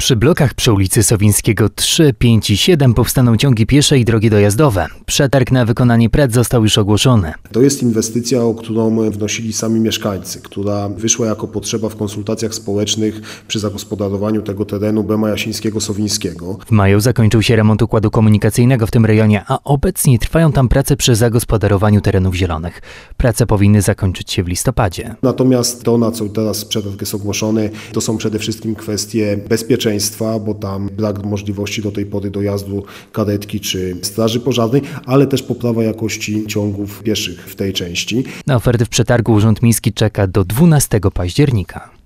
Przy blokach przy ulicy Sowińskiego 3, 5 i 7 powstaną ciągi piesze i drogi dojazdowe. Przetarg na wykonanie prac został już ogłoszony. To jest inwestycja, o którą wnosili sami mieszkańcy, która wyszła jako potrzeba w konsultacjach społecznych przy zagospodarowaniu tego terenu Bema Jasińskiego-Sowińskiego. W maju zakończył się remont układu komunikacyjnego w tym rejonie, a obecnie trwają tam prace przy zagospodarowaniu terenów zielonych. Prace powinny zakończyć się w listopadzie. Natomiast to, na co teraz przetarg jest ogłoszony, to są przede wszystkim kwestie bezpieczeństwa bezpieczeństwa, bo tam brak możliwości do tej pory dojazdu kadetki czy straży pożarnej, ale też poprawa jakości ciągów pieszych w tej części. Na oferty w przetargu Urząd Miejski czeka do 12 października.